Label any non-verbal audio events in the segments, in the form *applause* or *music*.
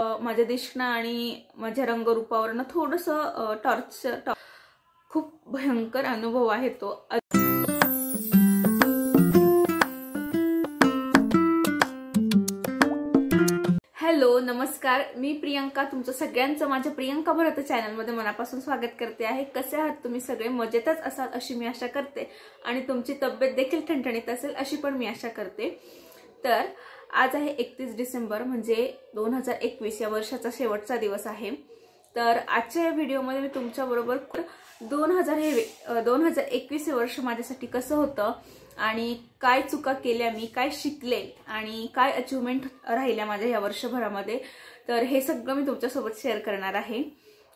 माझ्या दिशणा आणि माझ्या रंगरूपावर ना थोडस खूप भयंकर अनुभव आहे तो हॅलो नमस्कार मी प्रियंका तुमचं सगळ्यांचं माझ्या प्रियंका भरत चॅनलमध्ये मनापासून स्वागत करते आहे कसे आहात तुम्ही सगळे मजेतच असाल अशी मी आशा करते आणि तुमची तब्येत देखील ठणठणीत असेल अशी पण मी आशा करते तर आज आहे एकतीस डिसेंबर म्हणजे दोन हजार एकवीस या वर्षाचा शेवटचा दिवस आहे तर आजच्या या व्हिडिओमध्ये मी तुमच्याबरोबर दोन हजार हे दोन हजार एकवीस हे वर्ष माझ्यासाठी कसं होतं आणि काय चुका केल्या मी काय शिकले आणि काय अचिव्हमेंट राहिल्या माझ्या या वर्षभरामध्ये तर हे सगळं मी तुमच्यासोबत शेअर करणार आहे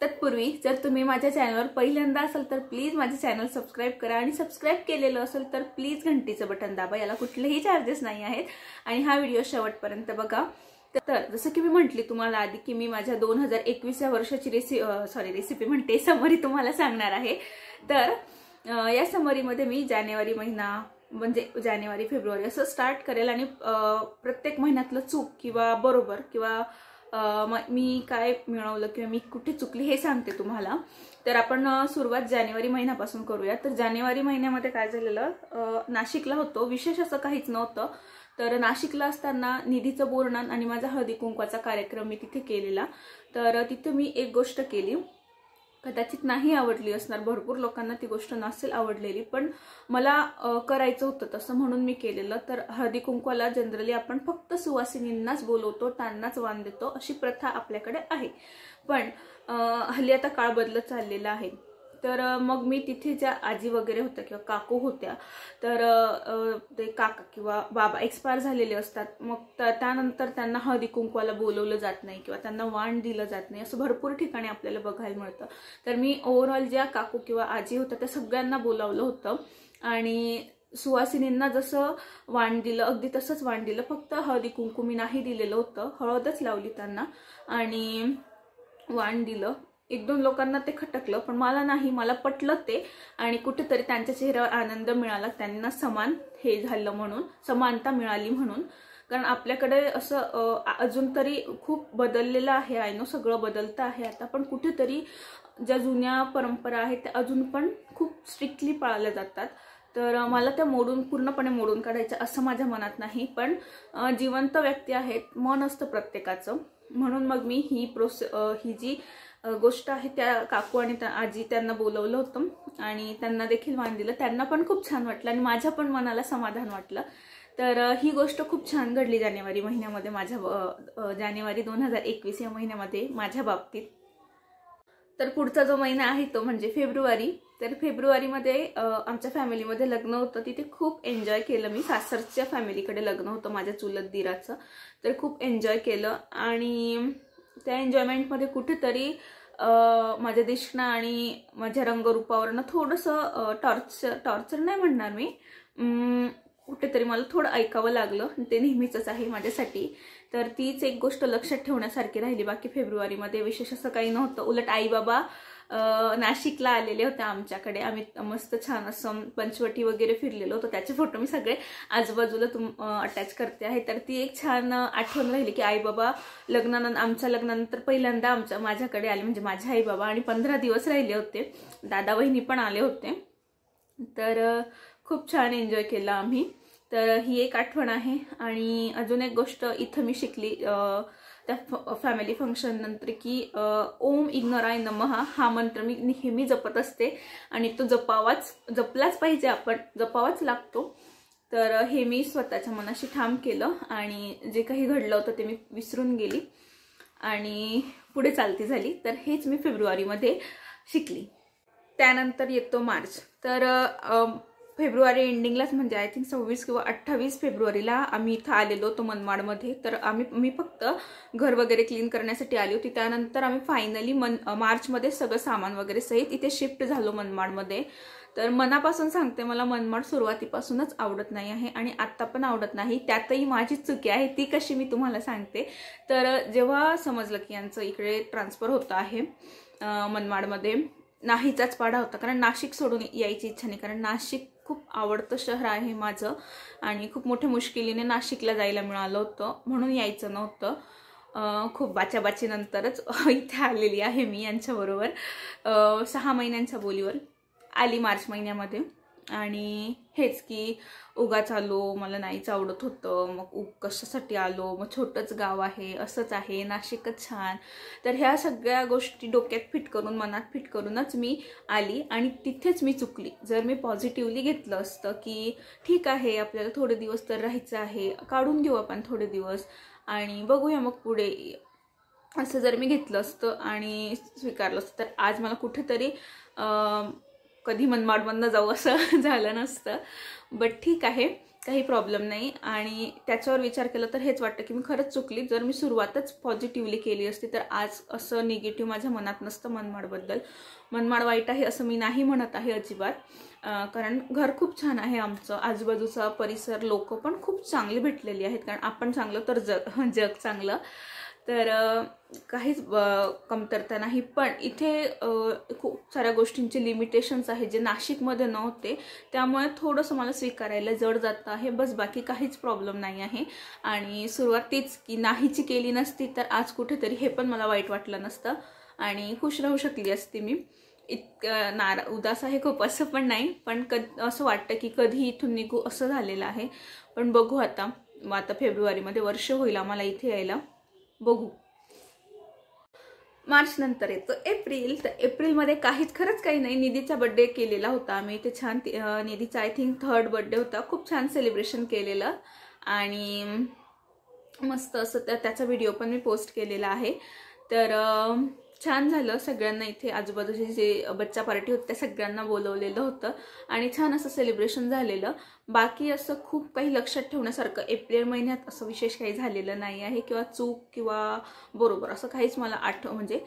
तत्पूर्वी जर तुम्ही माझ्या चॅनलवर पहिल्यांदा असाल तर प्लीज माझे चॅनल सबस्क्राईब करा आणि सबस्क्राईब केलेलं असेल तर प्लीज घंटीचं बटन दाबा याला कुठलेही चार्जेस नाही आहेत आणि हा व्हिडिओ शेवटपर्यंत बघा तर जसं की मी म्हटली तुम्हाला आधी की मी माझ्या दोन हजार एकवीस या वर्षाची रेसि सॉरी रेसिपी म्हणते समरी तुम्हाला सांगणार आहे तर या समरीमध्ये मी जानेवारी महिना म्हणजे जानेवारी फेब्रुवारी असं स्टार्ट करेल आणि प्रत्येक महिन्यातलं चूक किंवा बरोबर किंवा मी काय मिळवलं किंवा मी कुठे चुकली हे सांगते तुम्हाला तर आपण सुरुवात जानेवारी महिन्यापासून करूया तर जानेवारी महिन्यामध्ये काय झालेलं नाशिकला होतो विशेष असं काहीच नव्हतं तर नाशिकला असताना निधीचं बोर्णन आणि माझा हळदी कुंकवाचा कार्यक्रम मी तिथे केलेला तर तिथे मी एक गोष्ट केली कदाचित नाही आवडली असणार भरपूर लोकांना ती गोष्ट नसेल आवडलेली पण मला करायचं होतं तसं म्हणून मी केलेलं तर हळदी कुंकवाला जनरली आपण फक्त सुवासिनींनाच बोलवतो त्यांनाच वान देतो अशी प्रथा आपल्याकडे आहे पण हल्ली आता काळ बदलत चाललेला आहे तर मग मी तिथे ज्या आजी वगैरे होत्या किंवा काकू होत्या तर ते काका किंवा बाबा एक्सपायर झालेले असतात मग त्यानंतर त्यांना हळदी कुंकवाला बोलवलं जात नाही किंवा त्यांना वाण दिलं जात नाही असं भरपूर ठिकाणी आपल्याला बघायला मिळतं तर मी ओव्हरऑल ज्या काकू किंवा आजी होत्या त्या सगळ्यांना बोलावलं होतं आणि सुवासिनींना जसं वाण दिलं अगदी तसंच वाण दिलं फक्त हळदी कुंकू मी नाही दिलेलं होतं हळदच लावली त्यांना आणि वाण दिलं एक दोन लोकांना ते खटकलं पण मला नाही मला पटलं ते आणि कुठेतरी त्यांच्या चेहऱ्यावर आनंद मिळाला त्यांना समान हे झालं म्हणून समानता मिळाली म्हणून कारण आपल्याकडे असं अजून तरी खूप बदललेलं आहे आय नो सगळं बदलतं आहे आता पण कुठेतरी ज्या जुन्या परंपरा आहेत त्या अजून पण खूप स्ट्रिक्टली पाळल्या जातात तर मला त्या मोडून पूर्णपणे मोडून काढायचं असं माझ्या मनात नाही पण जिवंत व्यक्ती आहेत मन असतं प्रत्येकाचं म्हणून मग मी ही प्रोसे ही जी गोष्ट आहे त्या काकू आणि त्या आजी त्यांना बोलवलं होतं आणि त्यांना देखील मान दिलं त्यांना पण खूप छान वाटलं आणि माझ्या पण मनाला समाधान वाटलं तर ही गोष्ट खूप छान घडली जानेवारी महिन्यामध्ये माझ्या जानेवारी दोन हजार एकवीस या महिन्यामध्ये माझ्या बाबतीत तर पुढचा जो महिना आहे तो म्हणजे फेब्रुवारी तर फेब्रुवारीमध्ये आमच्या फॅमिलीमध्ये लग्न होतं तिथे खूप एन्जॉय केलं मी सासरच्या फॅमिलीकडे लग्न होतं माझ्या चुलत दिराचं तर खूप एन्जॉय केलं आणि त्या एन्जॉयमेंटमध्ये कुठेतरी माझ्या दिसणं आणि माझ्या रंगरूपावरनं थोडंसं टॉर्चर टॉर्चर नाही म्हणणार मी कुठेतरी मला थोडं ऐकावं लागलं ते नेहमीचंच आहे माझ्यासाठी तर तीच एक गोष्ट लक्षात ठेवण्यासारखी राहिली बाकी फेब्रुवारीमध्ये विशेष असं काही नव्हतं उलट आई बाबा नाशिकला आलेले होते आमच्याकडे आम्ही मस्त छान असं पंचवटी वगैरे फिरलेलो होतो त्याचे फोटो मी सगळे आजूबाजूला तुम अटॅच करते आहे तर ती एक छान आठवण राहिली की आई बाबा लग्नान आमच्या लग्नानंतर पहिल्यांदा आमच्या माझ्याकडे आले म्हणजे माझे आई बाबा आणि पंधरा दिवस राहिले होते दादा बहिणी पण आले होते तर खूप छान एन्जॉय केला आम्ही तर ही एक आठवण आहे आणि अजून एक गोष्ट इथं मी शिकली त्या फॅमिली फंक्शन नंतर की ओम इग्नोराय नमहा हा मंत्र मी नेहमी जपत असते आणि तो जपावाच जपलाच पाहिजे आपण जपावाच लागतो तर हे मी स्वतःच्या मनाशी ठाम केलं आणि जे काही घडलं होतं ते मी विसरून गेली आणि पुढे चालती झाली तर हेच मी फेब्रुवारीमध्ये शिकली त्यानंतर येतो मार्च तर फेब्रुवारी एंडिंगलाच म्हणजे आय थिंक सव्वीस किंवा अठ्ठावीस फेब्रुवारीला आम्ही इथं आलेलो होतो मनमाडमध्ये तर आम्ही मी फक्त घर वगैरे क्लीन करण्यासाठी आली होती त्यानंतर आम्ही फायनली मन मार्चमध्ये सगळं सामान वगैरे सहित इथे शिफ्ट झालो मनमाडमध्ये तर मनापासून सांगते मला मनमाड सुरुवातीपासूनच आवडत नाही आहे आणि आत्ता पण आवडत नाही त्यातही माझी चुकी आहे ती कशी मी तुम्हाला सांगते तर जेव्हा समजलं की यांचं इकडे ट्रान्सफर होतं आहे मनमाडमध्ये नाहीचाच पाडा होता कारण नाशिक सोडून यायची इच्छा नाही कारण नाशिक खूप आवडतं शहर आहे माझं आणि खूप मोठ्या मुश्किलीने नाशिकला जायला मिळालं होतं म्हणून यायचं नव्हतं खूप बाचाबाचीनंतरच *laughs* इथे आलेली आहे मी यांच्याबरोबर सहा महिन्यांच्या बोलीवर आली मार्च महिन्यामध्ये आणि हेच की उगाच आलो मला नाहीच आवडत होतं मग उग कशासाठी आलो मग छोटंच गाव आहे असंच आहे नाशिकच छान तर ह्या सगळ्या गोष्टी डोक्यात फिट करून मनात फिट करूनच मी आली आणि तिथेच मी चुकली जर मी पॉझिटिव्हली घेतलं असतं की ठीक आहे आपल्याला थोडे दिवस तर राहायचं आहे काढून घेऊ आपण थोडे दिवस आणि बघूया मग पुढे असं जर मी घेतलं असतं आणि स्वीकारलं असतं तर आज मला कुठेतरी कधी मनमाडमधनं जाऊ असं *laughs* झालं नसतं बट ठीक आहे काही प्रॉब्लेम नाही आणि त्याच्यावर विचार केला तर हेच वाटतं की मी खरंच चुकली जर मी सुरुवातच पॉझिटिव्हली केली असती तर आज असं निगेटिव्ह माझ्या मनात नसतं मनमाडबद्दल मनमाड वाईट आहे असं मी नाही म्हणत आहे अजिबात कारण घर खूप छान आहे आमचं आजूबाजूचा परिसर लोक पण खूप चांगली भेटलेली आहेत कारण आपण चांगलं तर जग *laughs* जग चांगलं तर काहीच कमतरता नाही पण इथे खूप साऱ्या गोष्टींचे लिमिटेशन्स आहे जे नाशिकमध्ये नव्हते त्यामुळे थोडंसं मला स्वीकारायला जड जातं आहे बस बाकी काहीच प्रॉब्लेम नाही आहे आणि सुरुवात की नाहीची केली नसती तर आज कुठेतरी हे पण मला वाईट वाटलं नसतं आणि खुश राहू शकली असती मी इतकं नारा उदास आहे खूप असं पण नाही पण कधी असं वाटतं की कधी इथून निघू असं झालेलं आहे पण बघू आता आता फेब्रुवारीमध्ये वर्ष होईल आम्हाला इथे यायला बघू मार्च नंतर येतो एप्रिल तर एप्रिलमध्ये काहीच खरंच काही नाही निधीचा बड्डे केलेला होता आम्ही ते छान निधीचा आय थिंक थर्ड बड्डे होता खूप छान सेलिब्रेशन केलेलं आणि मस्त असं त्याचा व्हिडिओ पण मी पोस्ट केलेला आहे तर छान झालं सगळ्यांना इथे आजूबाजूचे जे बच्चा पार्टी होत्या त्या सगळ्यांना बोलवलेलं होतं आणि छान असं सेलिब्रेशन झालेलं बाकी असं खूप काही लक्षात ठेवण्यासारखं एप्रिल महिन्यात असं विशेष काही झालेलं नाही आहे किंवा चूक किंवा बरोबर असं काहीच मला आठ म्हणजे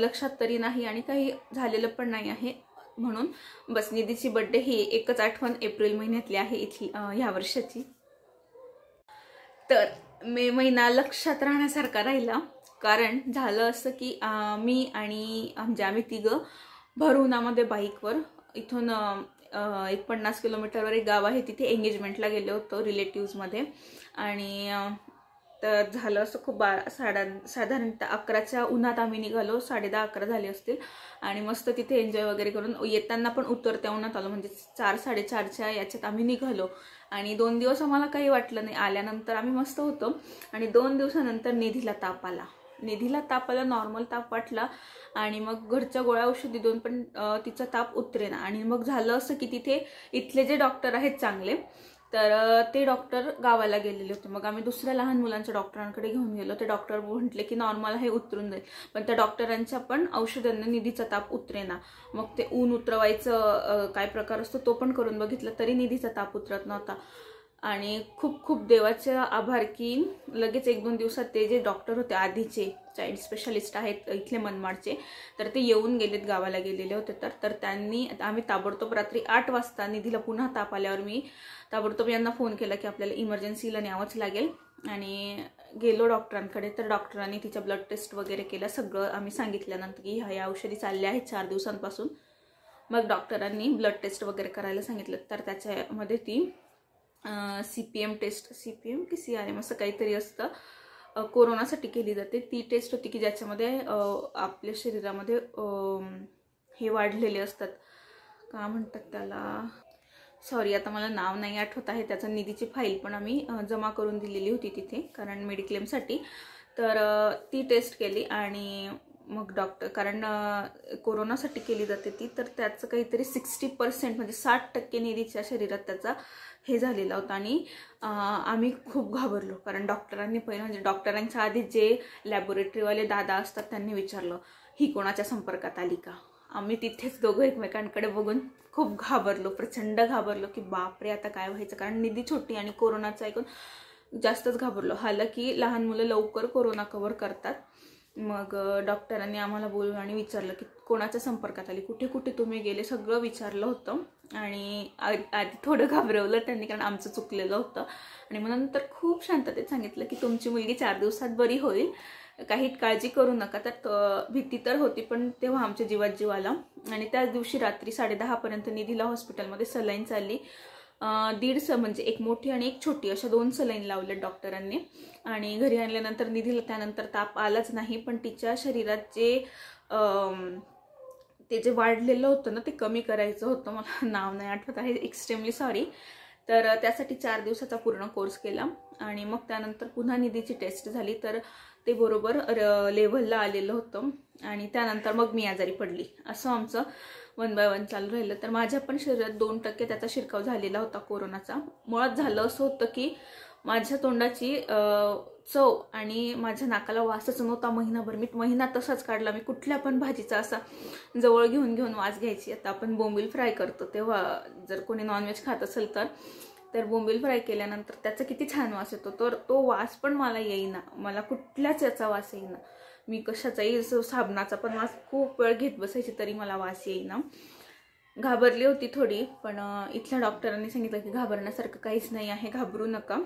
लक्षात तरी नाही आणि काही झालेलं पण नाही आहे म्हणून बस निधीची बड्डे ही एकच आठवण एप्रिल महिन्यातली आहे इथली ह्या वर्षाची तर मे महिना लक्षात राहण्यासारखा राहिला कारण झालं असं की मी आणि म्हणजे आम्ही तिघं भर उन्हामध्ये बाईकवर इथून एक पन्नास किलोमीटरवर एक गाव आहे तिथे एंगेजमेंटला गेलो होतो रिलेटिव्जमध्ये आणि तर झालं असं खूप बारा साडा साधारणतः अकराच्या उन्हात आम्ही निघालो साडे दहा अकरा झाले असतील आणि मस्त तिथे एन्जॉय वगैरे करून येताना पण उतरत्या उन्हात आलो म्हणजे चार साडेचारच्या याच्यात आम्ही निघालो आणि दोन दिवस आम्हाला काही वाटलं नाही आल्यानंतर आम्ही मस्त होतो आणि दोन दिवसानंतर निधीला ताप आला निधीला ताप आला नॉर्मल ताप वाटला आणि मग घरच्या गोळ्या औषधी देऊन पण तिचा ताप उतरेना आणि मग झालं असं की तिथे इथले जे डॉक्टर आहेत चांगले तर ते डॉक्टर गावाला गेलेले होते मग आम्ही दुसऱ्या लहान मुलांच्या डॉक्टरांकडे घेऊन गेलो ते डॉक्टर म्हटले की नॉर्मल हे उतरून जाईल पण त्या डॉक्टरांच्या पण औषधांना निधीचा ताप उतरेना मग ते ऊन उतरवायचं काय प्रकार असतो तो पण करून बघितलं तरी निधीचा ताप उतरत नव्हता आणि खूप खूप देवाचे आभार की लगेच एक दोन दिवसात ते जे डॉक्टर होते आधीचे चाइल्ड स्पेशलिस्ट आहेत इथले मनमाडचे तर ते येऊन गेलेत गावाला गेलेले होते तर तर त्यांनी आम्ही ताबडतोब रात्री आठ वाजता निधीला पुन्हा ताप आल्यावर मी ताबडतोब यांना फोन केला की आपल्याला इमर्जन्सीला न्यावंच लागेल आणि गेलो डॉक्टरांकडे तर डॉक्टरांनी तिच्या ब्लड टेस्ट वगैरे केलं सगळं आम्ही सांगितल्यानंतर की ह्या या औषधी चालल्या आहेत चार दिवसांपासून मग डॉक्टरांनी ब्लड टेस्ट वगैरे करायला सांगितलं तर त्याच्यामध्ये ती C P M test C P M की सी आर एम असं काहीतरी असतं कोरोनासाठी केली जाते ती टेस्ट होती की ज्याच्यामध्ये आपल्या शरीरामध्ये हे वाढलेले असतात का म्हणतात त्याला सॉरी आता मला नाव नाही आठवत आहे त्याचा निधीची फाईल पण आम्ही जमा करून दिलेली होती तिथे कारण मेडिक्लेमसाठी तर ती टेस्ट केली आणि मग डॉक्टर कारण कोरोनासाठी केली जाते ती तर त्याचं काहीतरी सिक्स्टी पर्सेंट म्हणजे साठ टक्के निधीच्या शरीरात त्याचा हे झालेला होता आणि आम्ही खूप घाबरलो कारण डॉक्टरांनी पहिलं म्हणजे डॉक्टरांच्या आधी जे लॅबोरेटरीवाले दादा असतात त्यांनी विचारलं ही कोणाच्या संपर्कात आली का आम्ही तिथेच दोघं एकमेकांकडे बघून खूप घाबरलो प्रचंड घाबरलो की बापरे आता काय व्हायचं कारण निधी छोटी आणि कोरोनाचं ऐकून जास्तच घाबरलो की लहान मुलं लवकर कोरोना कव्हर करतात मग डॉक्टरांनी आम्हाला बोलून आणि विचारलं की कोणाच्या संपर्कात आली कुठे कुठे तुम्ही गेले सगळं विचारलं होतं आणि आधी थोडं घाबरवलं त्यांनी कारण आमचं चुकलेलं होतं आणि मग नंतर खूप शांततेत सांगितलं की तुमची मुलगी चार दिवसात बरी होईल काही काळजी करू नका तर भीती तर होती पण तेव्हा आमच्या जीवात जीव आला आणि त्याच दिवशी रात्री साडे दहापर्यंत निधीला हॉस्पिटलमध्ये सलाईन चालली दीड स म्हणजे एक मोठी आणि एक छोटी अशा दोन सलाईन लावल्या डॉक्टरांनी आणि घरी आणल्यानंतर निधीला त्यानंतर ताप आलाच नाही पण तिच्या शरीरात जे ते जे वाढलेलं होतं ना ते कमी करायचं होतं मला नाव नाही आठवत आहे एक्स्ट्रीमली सॉरी तर त्यासाठी चार दिवसाचा पूर्ण कोर्स केला आणि मग त्यानंतर पुन्हा निधीची टेस्ट झाली तर ते बरोबर लेव्हलला आलेलं होतं आणि त्यानंतर मग मी आजारी पडली असं आमचं वन बाय वन चालू राहिलं तर माझ्या पण शरीरात दोन टक्के त्याचा शिरकाव झालेला होता कोरोनाचा मुळात झालं असं होतं की माझ्या तोंडाची चव आणि माझ्या नाकाला वासच नव्हता महिनाभर मी महिना तसाच काढला मी कुठल्या पण भाजीचा असा जवळ घेऊन घेऊन वास घ्यायची आता आपण बोंबील फ्राय करतो तेव्हा जर कोणी नॉनव्हेज खात असेल तर तर बोंबील फ्राय केल्यानंतर त्याचा किती छान वास येतो तर तो वास पण मला येईना मला कुठल्याच याचा वास येईना मी कशाचाही साबणाचा पण वास खूप वेळ घेत बसायची तरी मला वास येईना घाबरली होती थोडी पण इथल्या डॉक्टरांनी सांगितलं की घाबरण्यासारखं काहीच नाही आहे घाबरू नका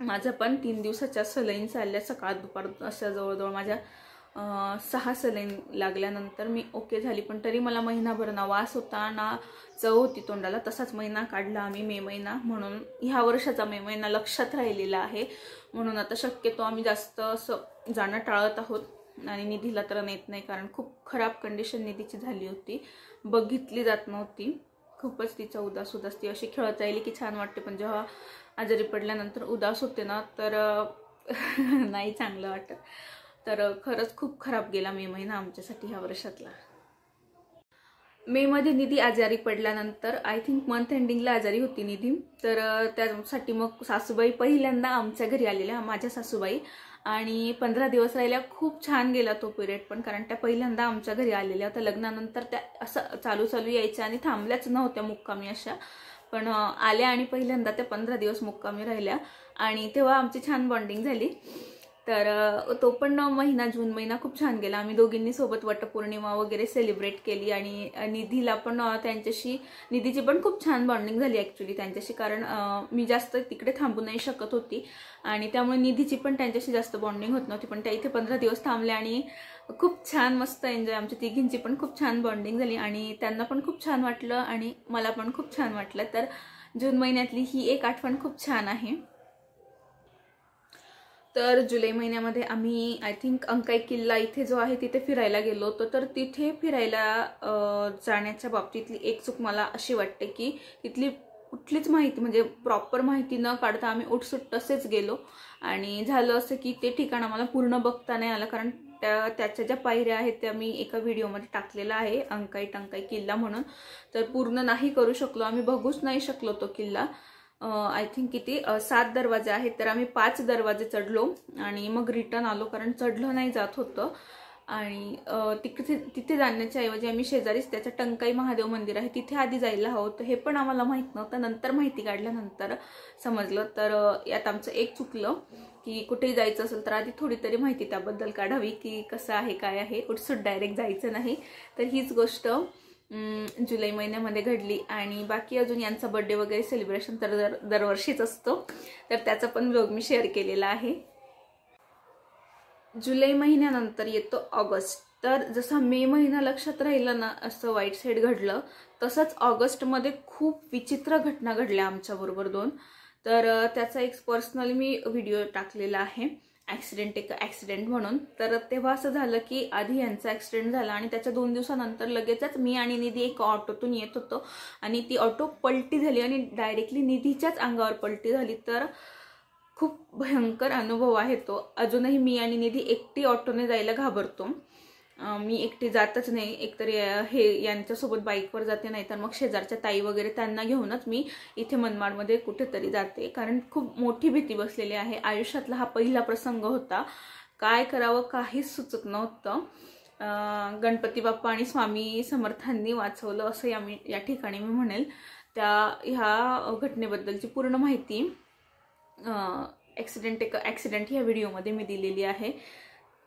माझं पण तीन दिवसाच्या सलईन चालल्या सकाळ दुपार अशा जवळजवळ माझ्या सहा सलेन लागल्यानंतर मी ओके झाली पण तरी मला महिनाभर ना वास होता ना चव होती तोंडाला तसाच महिना काढला आम्ही मे महिना म्हणून ह्या वर्षाचा मे महिना लक्षात राहिलेला आहे म्हणून आता शक्यतो आम्ही जास्त असं जाणं टाळत आहोत आणि निधीला तर नेत नाही कारण खूप खराब कंडिशन निधीची झाली होती बघितली जात नव्हती खूपच तिचा उदास उदास ती अशी खेळत राहिली की छान वाटते पण जेव्हा आजारी पडल्यानंतर उदास होते ना तर *laughs* नाही चांगलं वाटत तर खरंच खूप खराब गेला मे महिना आमच्यासाठी ह्या वर्षातला मेमध्ये निधी आजारी पडल्यानंतर आय थिंक मंथ एंडिंगला आजारी होती निधी तर त्यासाठी मग सासूबाई पहिल्यांदा आमच्या घरी आलेल्या माझ्या सासूबाई आणि पंधरा दिवस राहिल्या खूप छान गेला तो पिरियड पण कारण त्या पहिल्यांदा आमच्या घरी आलेल्या होत्या लग्नानंतर त्या असं चालू चालू यायच्या आणि थांबल्याच नव्हत्या मुक्कामी अशा पण आल्या आणि पहिल्यांदा त्या पंधरा दिवस मुक्कामी राहिल्या आणि तेव्हा आमची छान बॉन्डिंग झाली तर तो पण महिना जून महिना खूप छान गेला आम्ही दोघींनी सोबत वटपौर्णिमा वगैरे सेलिब्रेट केली आणि निधीला पण त्यांच्याशी निधीची पण खूप छान बॉन्डिंग झाली ॲक्च्युली त्यांच्याशी कारण मी जास्त तिकडे थांबू नाही शकत होती आणि त्यामुळे निधीची पण त्यांच्याशी जास्त बॉन्डिंग होत नव्हती पण त्या इथे पंधरा दिवस थांबले आणि खूप छान मस्त एन्जॉय आमच्या तिघींची पण खूप छान बॉन्डिंग झाली आणि त्यांना पण खूप छान वाटलं आणि मला पण खूप छान वाटलं तर जून महिन्यातली ही एक आठवण खूप छान आहे तर जुलै महिन्यामध्ये आम्ही आय थिंक अंकाई किल्ला इथे जो आहे तिथे फिरायला गेलो होतो तर तिथे फिरायला जाण्याच्या बाबतीतली एक चूक मला अशी वाटते की तिथली कुठलीच माहिती म्हणजे प्रॉपर माहिती न काढता आम्ही उठसूट तसेच गेलो आणि झालं असं की ते ठिकाण आम्हाला पूर्ण बघता नाही आलं कारण त्या त्याच्या ज्या पायऱ्या आहेत त्या मी एका व्हिडिओमध्ये टाकलेला आहे अंकाई टंकाई किल्ला म्हणून तर पूर्ण नाही करू शकलो आम्ही बघूच नाही शकलो तो किल्ला आय थिंक किती सात दरवाजे आहेत तर आम्ही पाच दरवाजे चढलो आणि मग रिटर्न आलो कारण चढलं नाही जात होतं आणि तिकडे तिथे जाण्याच्या ऐवजी आम्ही शेजारीच त्याचं टंकाई महादेव मंदिर आहे तिथे आधी जायला हवं होतं हे पण आम्हाला माहीत नव्हतं नंतर माहिती काढल्यानंतर समजलं तर यात आमचं एक चुकलं की कुठेही जायचं असेल तर आधी थोडी तरी माहिती त्याबद्दल काढावी की कसं आहे काय आहे उठसूट डायरेक्ट जायचं नाही तर हीच गोष्ट जुलै महिन्यामध्ये घडली आणि बाकी अजून यांचा बड्डे वगैरे सेलिब्रेशन तर दर दरवर्षीच असतो तर त्याचा पण ब्लॉग मी शेअर केलेला आहे जुलै महिन्यानंतर येतो ऑगस्ट तर जसा मे महिना लक्षात राहिला ना असं वाईट साईड घडलं तसंच ऑगस्टमध्ये खूप विचित्र घटना घडल्या आमच्याबरोबर दोन तर त्याचा एक पर्सनल मी व्हिडिओ टाकलेला आहे ॲक्सिडेंट एक ॲक्सिडेंट म्हणून तर तेव्हा असं झालं की आधी यांचा ॲक्सिडेंट झाला आणि त्याच्या दोन दिवसानंतर लगेचच मी आणि निधी एका ऑटोतून येत होतो आणि ती ऑटो पलटी झाली आणि डायरेक्टली निधीच्याच अंगावर पलटी झाली तर खूप भयंकर अनुभव आहे तो अजूनही मी आणि निधी एकटी ऑटोने जायला घाबरतो मी एकटी जातच नाही एकतर हे यांच्यासोबत बाईकवर जाते नाही तर मग शेजारच्या ताई वगैरे त्यांना घेऊनच मी इथे मनमाडमध्ये कुठेतरी जाते कारण खूप मोठी भीती बसलेली आहे आयुष्यातला हा पहिला प्रसंग होता काय करावं काहीच सुचत नव्हतं गणपती बाप्पा आणि स्वामी समर्थांनी वाचवलं असं या मी या ठिकाणी मी म्हणेल त्या ह्या घटनेबद्दलची पूर्ण माहिती ॲक्सिडेंट एक ॲक्सिडेंट ह्या व्हिडिओमध्ये मी दिलेली आहे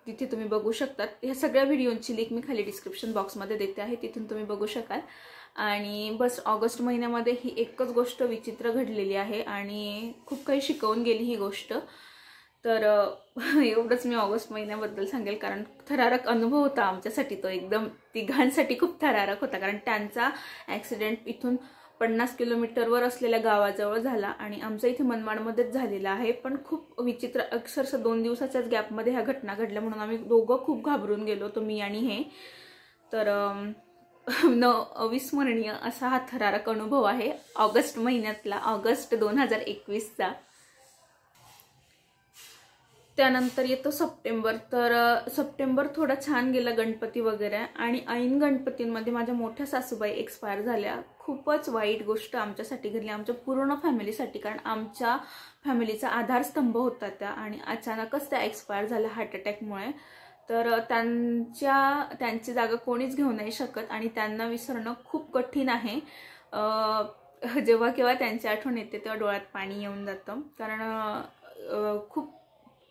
तिथे तुम्ही बघू शकतात ह्या सगळ्या व्हिडिओंची लिंक मी खाली डिस्क्रिप्शन बॉक्समध्ये देते आहे तिथून तुम्ही बघू शकाल आणि बस ऑगस्ट महिन्यामध्ये ही एकच गोष्ट विचित्र घडलेली आहे आणि खूप काही शिकवून गेली ही गोष्ट तर *laughs* एवढंच मी ऑगस्ट महिन्याबद्दल सांगेल कारण थरारक अनुभव होता आमच्यासाठी तो एकदम तिघांसाठी खूप थरारक होता कारण त्यांचा ॲक्सिडेंट इथून पन्नास किलोमीटरवर असलेल्या गावाजवळ झाला आणि आमचा इथे मनमाडमध्येच झालेला आहे पण खूप विचित्र अक्षरशः दोन दिवसाच्याच गॅपमध्ये ह्या घटना घडल्या म्हणून आम्ही दोघं खूप घाबरून गेलो तो मी आणि हे तर न अविस्मरणीय असा हा थरारक अनुभव आहे ऑगस्ट महिन्यातला ऑगस्ट दोन हजार एकवीसचा त्यानंतर येतो सप्टेंबर तर सप्टेंबर थोडा छान गेला गणपती वगैरे आणि ऐन गणपतींमध्ये माझ्या मोठ्या सासूबाई एक्सपायर झाल्या खूपच वाईट गोष्ट आमच्यासाठी घडली आमच्या पूर्ण फॅमिलीसाठी कारण आमच्या फॅमिलीचा आधारस्तंभ होता त्या आणि अचानकच त्या एक्सपायर झाल्या हार्ट अटॅकमुळे तर त्यांच्या त्यांची जागा कोणीच घेऊ नाही शकत आणि त्यांना विसरणं खूप कठीण आहे जेव्हा केव्हा त्यांची आठवण येते तेव्हा डोळ्यात पाणी येऊन जातं कारण खूप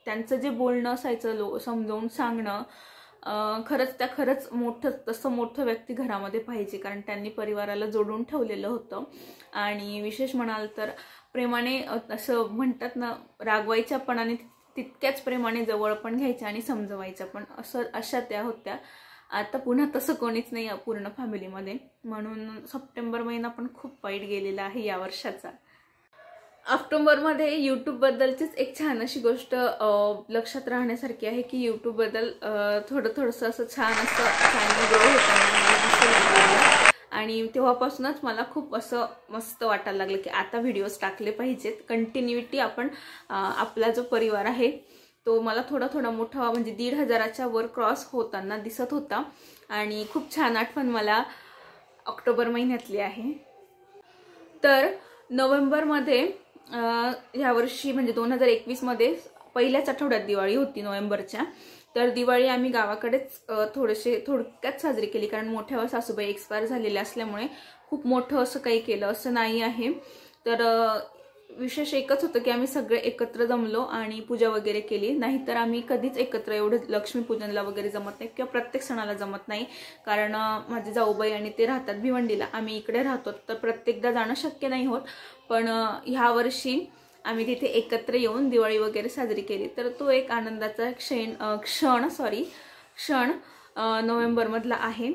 त्यांचं जे बोलणं असायचं लो समजवून सांगणं खरंच त्या खरंच मोठं तसं मोठं व्यक्ती घरामध्ये पाहिजे कारण त्यांनी परिवाराला जोडून ठेवलेलं होतं आणि विशेष म्हणाल तर प्रेमाने असं म्हणतात ना पण रागवायच्या आणि तितक्याच प्रेमाने जवळ पण घ्यायच्या आणि समजवायच्या पण असं अशा त्या होत्या आता पुन्हा तसं कोणीच नाही पूर्ण फॅमिलीमध्ये म्हणून सप्टेंबर महिना पण खूप वाईट गेलेला आहे या वर्षाचा ऑक्टोबरमध्ये बद्दलचीच एक छान अशी गोष्ट लक्षात राहण्यासारखी आहे की बद्दल थोडं थोडंसं असं छान असं छान ग्रो आणि तेव्हापासूनच मला खूप असं मस्त वाटायला लागलं की आता व्हिडिओज टाकले पाहिजेत कंटिन्युटी आपण आपला जो परिवार आहे तो मला थोडा थोडा मोठा म्हणजे दीड हजाराच्या वर क्रॉस होताना दिसत होता आणि खूप छान आठवण मला ऑक्टोबर महिन्यातली आहे तर नोव्हेंबरमध्ये ह्यावर्षी म्हणजे दोन हजार एकवीसमध्ये पहिल्याच आठवड्यात दिवाळी होती नोव्हेंबरच्या तर दिवाळी आम्ही गावाकडेच थोडेसे थोडक्यात साजरी केली कारण मोठ्या सासूबाई एक्सपायर झालेल्या असल्यामुळे खूप मोठं असं काही केलं असं नाही आहे तर विशेष एकच होतं की आम्ही सगळे एकत्र जमलो आणि पूजा वगैरे केली नाहीतर आम्ही कधीच एकत्र एवढं लक्ष्मीपूजनला वगैरे जमत नाही किंवा प्रत्येक सणाला जमत नाही कारण माझे जाऊबाई आणि ते राहतात भिवंडीला आम्ही इकडे राहतो तर प्रत्येकदा जाणं शक्य नाही होत पण ह्या वर्षी आम्ही तिथे एकत्र येऊन दिवाळी वगैरे साजरी केली तर तो एक आनंदाचा क्षण क्षण सॉरी क्षण नोव्हेंबरमधला आहे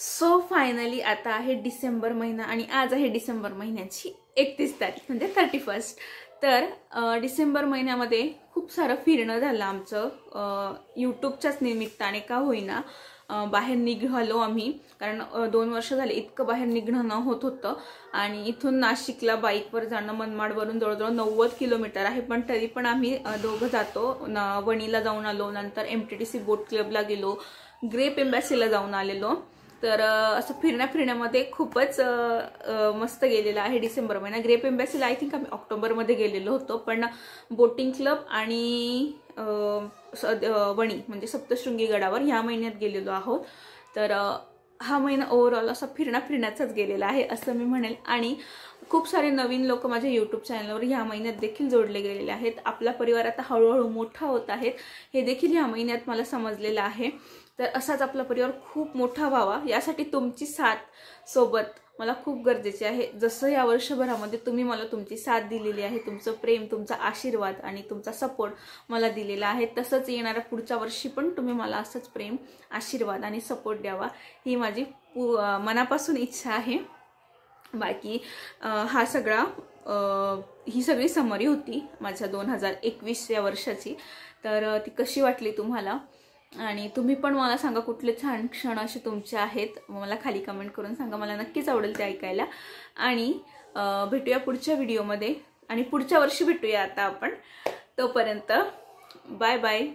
सो फायनली आता आहे डिसेंबर महिना आणि आज आहे डिसेंबर महिन्याची एकतीस तारीख म्हणजे थर्टी फर्स्ट तर डिसेंबर महिन्यामध्ये खूप सारं फिरणं झालं आमचं यूट्यूबच्याच निमित्ताने का होईना बाहेर निघालो आम्ही कारण दोन वर्ष झाले इतकं बाहेर निघणं न होत होतं आणि इथून नाशिकला बाईकवर जाणं मनमाडवरून जवळजवळ नव्वद किलोमीटर आहे पण तरी पण आम्ही दोघं जातो वणीला जाऊन आलो नंतर M T T C boat क्लबला गेलो ग्रेप एम्बॅसीला जाऊन आलेलो तर असं फिरण्या फिरण्यामध्ये खूपच मस्त गेलेलं आहे डिसेंबर महिना ग्रेप एम्बॅसीला आय थिंक आम्ही ऑक्टोबरमध्ये गेलेलो होतो पण बोटिंग क्लब आणि वणी म्हणजे सप्तशृंगी गडावर ह्या महिन्यात गेलेलो आहोत तर हा महिना ओव्हरऑल असा फिरण्या फिरण्याचाच गेलेला आहे असं मी म्हणेल आणि खूप सारे नवीन लोक माझ्या यूट्यूब चॅनलवर ह्या महिन्यात देखील जोडले गेलेले आहेत आपला परिवार आता हळूहळू मोठा होत आहेत हे देखील ह्या महिन्यात मला समजलेलं आहे तर असाच आपला परिवार खूप मोठा व्हावा यासाठी तुमची साथ सोबत मला खूप गरजेचे आहे जसं या वर्षभरामध्ये तुम्ही मला तुमची साथ दिलेली आहे तुमचं प्रेम तुमचा आशीर्वाद आणि तुमचा सपोर्ट मला दिलेला आहे तसंच येणाऱ्या पुढच्या वर्षी पण तुम्ही मला असंच प्रेम आशीर्वाद आणि सपोर्ट द्यावा ही माझी मनापासून इच्छा आहे बाकी हा सगळा ही सगळी समरी होती माझ्या दोन हजार एकवीस या वर्षाची तर ती कशी वाटली तुम्हाला आणि तुम्ही पण मला सांगा कुठले छान क्षण असे तुमचे आहेत मला खाली कमेंट करून सांगा मला नक्कीच आवडेल ते ऐकायला आणि भेटूया पुढच्या व्हिडिओमध्ये आणि पुढच्या वर्षी भेटूया आता आपण तोपर्यंत बाय बाय